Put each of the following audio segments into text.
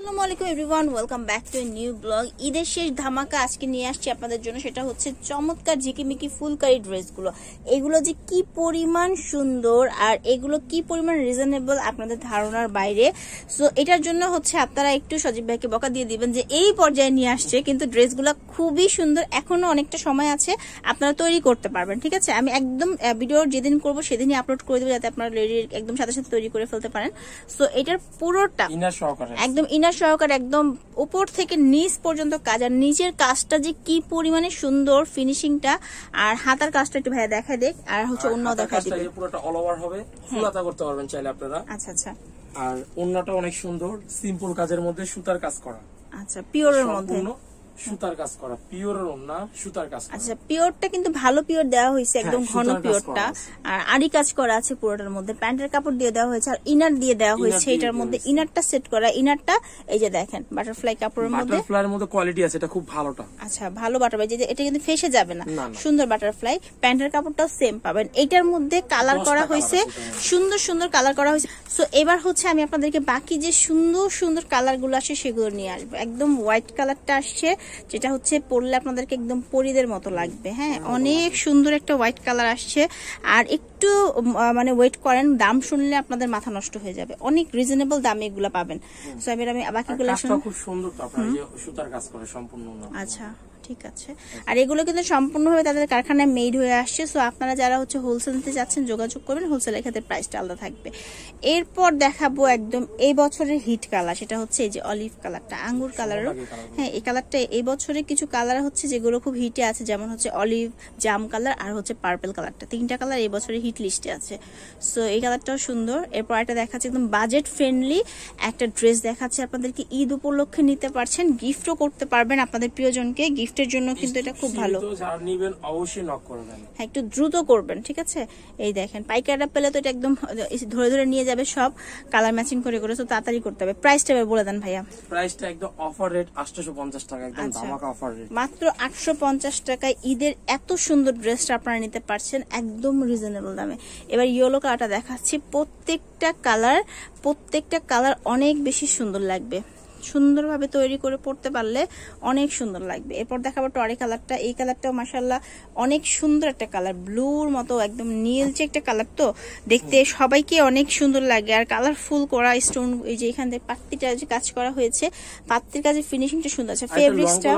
আসসালামু everyone welcome back to new blog ঈদের শেষ ধামাকা আজকে নিয়ে আসছি আপনাদের জন্য সেটা হচ্ছে চমৎকার ঝিকিমিকি ফুলকারি ড্রেসগুলো এগুলো যে কি পরিমাণ সুন্দর আর এগুলো কি পরিমাণ রিজনেবল আপনাদের ধারণার বাইরে সো এটার জন্য হচ্ছে আপনারা একটু সজীব ভাইকে বকা দিয়ে দিবেন যে এই পর্যায়ে নিয়ে আসছে কিন্তু ড্রেসগুলো খুবই সুন্দর এখনও অনেকটা সময় আছে আপনারা তৈরি করতে পারবেন ঠিক আছে আমি একদম ভিডিও যেদিন করব সেদিনই আপলোড করে দেবো যাতে আপনারা রেডি একদম সাথে সাথে তৈরি করে ফেলতে পারেন সো এটার পুরোটা একদম ইনার যত্ন সহকার একদম উপর থেকে নিচ পর্যন্ত কাজ আর নিচের কাজটা যে কি পরিমানে সুন্দর ফিনিশিংটা আর হাতার কাজটা একটু ভাইয়া দেখা দেখ আর হচ্ছে অন্য দেখা দিবে পুরোটা অল ওভার হবে হ্যাঁ। ফুলাতা করতে পারবেন চাইলে আপনারা আচ্ছা আচ্ছা আর অন্যটা অনেক সুন্দর সিম্পল কাজের মধ্যে সুতার কাজ করা আচ্ছা পিওরের মধ্যে সুতার কাজ করা পিওর না সুতার কাজ আচ্ছা পিওরটা কিন্তু ভালো পিওর দেওয়া হয়েছে হ্যাঁ, একদম ঘন পিওরটা আর আড়ি কাজ করা আছে পুরোটার মধ্যে প্যান্টের কাপড় দিয়ে দেওয়া হয়েছে আর ইনার দিয়ে দেওয়া হয়েছে এটার মধ্যে ইনারটা সেট করা ইনারটা এই যে দেখেন বাটারফ্লাই কাপড়ের মধ্যে বাটারফ্লাইয়ের মধ্যে কোয়ালিটি আছে এটা খুব ভালোটা আচ্ছা ভালো বাটারফ্লাই যে এটা কিন্তু ফেসে যাবে না সুন্দর বাটারফ্লাই প্যান্টের কাপড়টাও সেম পাবেন এটার মধ্যে কালার করা হয়েছে সুন্দর সুন্দর কালার করা হয়েছে সো এবার হচ্ছে আমি আপনাদেরকে বাকি যে সুন্দর সুন্দর কালারগুলো আসে সেগুলো নিয়ে আসবো একদম হোয়াইট কালারটা আসছে যেটা হচ্ছে পরলে আপনাদেরকে একদম পরিদের মতো লাগবে হ্যাঁ, হ্যাঁ, হ্যাঁ অনেক হ্যাঁ। সুন্দর একটা হোয়াইট কালার আসছে আর একটু মানে ওয়েট করেন দাম শুনলে আপনাদের মাথা নষ্ট হয়ে যাবে অনেক রিজনেবল দামে এগুলো পাবেন সো আমি বাকিগুলো খুব আচ্ছা ঠিক আছে আর এগুলো কিন্তু সম্পূর্ণভাবে তাদের কারখানায় মেড হয়ে আসছে সো আপনারা যারা হচ্ছে হোলসেল নিতে যাচ্ছেন যোগাযোগ করবেন হোলসেলের ক্ষেত্রে প্রাইসটা আলাদা থাকবে এরপর দেখাবো একদম এই বছরের হিট কালার সেটা হচ্ছে এই যে অলিভ কালারটা আঙ্গুর কালারও হ্যাঁ এই কালারটা এই বছরে কিছু কালার হচ্ছে যেগুলো খুব হিটে আছে যেমন হচ্ছে অলিভ জাম কালার আর হচ্ছে পার্পেল কালারটা তিনটা কালার এই বছরে হিট লিস্টে আছে সো এই কালারটাও সুন্দর এরপর একটা দেখাচ্ছে একদম বাজেট ফ্রেন্ডলি একটা ড্রেস দেখাচ্ছে আপনাদেরকে ঈদ উপলক্ষে নিতে পারছেন গিফটও করতে পারবেন আপনাদের প্রিয়জনকে গিফট গিফটের জন্য কিন্তু এটা খুব ভালো হ্যাঁ একটু দ্রুত করবেন ঠিক আছে এই দেখেন পাইকাররা পেলে তো এটা একদম ধরে ধরে নিয়ে যাবে সব কালার ম্যাচিং করে করে তো তাড়াতাড়ি করতে হবে প্রাইসটা এবার বলে দেন ভাইয়া প্রাইসটা একদম অফার রেট 850 টাকা একদম আচ্ছা। ধামাকা অফার রেট মাত্র 850 টাকায় ঈদের এত সুন্দর ড্রেসটা আপনারা নিতে পারছেন একদম রিজনেবল দামে এবার ইয়েলো কালারটা দেখাচ্ছি প্রত্যেকটা কালার প্রত্যেকটা কালার অনেক বেশি সুন্দর লাগবে সুন্দরভাবে তৈরি করে পড়তে পারলে অনেক সুন্দর লাগবে এরপর দেখাবো টরে কালারটা এই কালারটাও মাসাল্লাহ অনেক সুন্দর একটা কালার ব্লুর মতো একদম নীলচে একটা কালার তো দেখতে সবাইকে অনেক সুন্দর লাগে আর কালারফুল করা স্টোন এই যে এখান থেকে পাত্রিটা যে কাজ করা হয়েছে পাত্রির কাজে ফিনিশিংটা সুন্দর আছে ফেব্রিক্সটা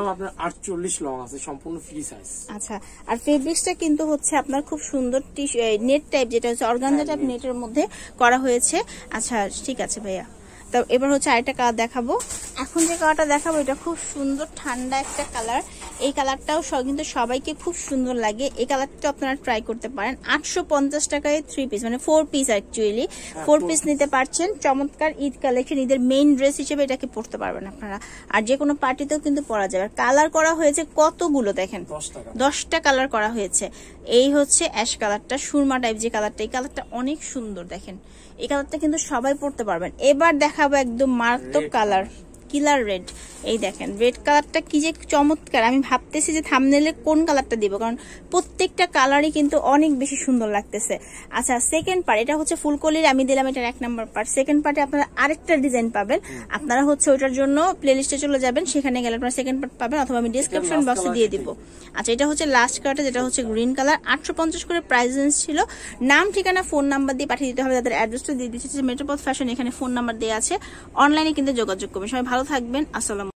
আটচল্লিশ লং আছে সম্পূর্ণ ফ্রি সাইজ আচ্ছা আর ফেব্রিক্সটা কিন্তু হচ্ছে আপনার খুব সুন্দর নেট টাইপ যেটা হচ্ছে অর্গানজা টাইপ নেটের মধ্যে করা হয়েছে আচ্ছা ঠিক আছে ভাইয়া তো এবার হচ্ছে আরেকটা কালার দেখাবো এখন যে কালারটা দেখাবো এটা খুব সুন্দর ঠান্ডা একটা কালার এই কালারটাও কিন্তু সবাইকে খুব সুন্দর লাগে এই কালারটা আপনারা ট্রাই করতে পারেন আটশো পঞ্চাশ টাকায় থ্রি পিস মানে four piece actually four piece নিতে পারছেন চমৎকার ঈদ কালেকশন ঈদের মেইন ড্রেস হিসেবে এটাকে পরতে পারবেন আপনারা আর যে কোনো পার্টিতেও কিন্তু পরা যাবে কালার করা হয়েছে কতগুলো দেখেন দশটা কালার করা হয়েছে এই হচ্ছে অ্যাশ কালারটা সুরমা টাইপ যে কালারটা এই কালারটা অনেক সুন্দর দেখেন এই কালারটা কিন্তু সবাই পরতে পারবেন এবার দেখা দেখাবো একদম মারাত্মক কালার কিলার রেড এই দেখেন রেড কালারটা কি যে চমৎকার আমি ভাবতেছি যে থামনেলে কোন কালারটা দিব কারণ প্রত্যেকটা কালারই কিন্তু অনেক বেশি সুন্দর লাগতেছে আচ্ছা সেকেন্ড পার্ট এটা হচ্ছে ফুলকলির আমি দিলাম এটার এক নম্বর পার্ট সেকেন্ড পার্টে আপনারা আরেকটা ডিজাইন পাবেন আপনারা হচ্ছে ওইটার জন্য প্লেলিস্টে চলে যাবেন সেখানে গেলে আপনারা সেকেন্ড পার্ট পাবেন অথবা আমি ডিসক্রিপশন বক্সে দিয়ে দিব আচ্ছা এটা হচ্ছে লাস্ট কালারটা যেটা হচ্ছে গ্রিন কালার আটশো করে প্রাইস রেঞ্জ ছিল নাম ঠিকানা ফোন নাম্বার দিয়ে পাঠিয়ে দিতে হবে তাদের অ্যাড্রেসটা দিয়ে দিচ্ছে মেট্রোপথ ফ্যাশন এখানে ফোন নাম্বার দেওয়া আছে অনলাইনে কিন্তু যোগাযোগ করবে সবাই ভালো থাকবেন আসসালাম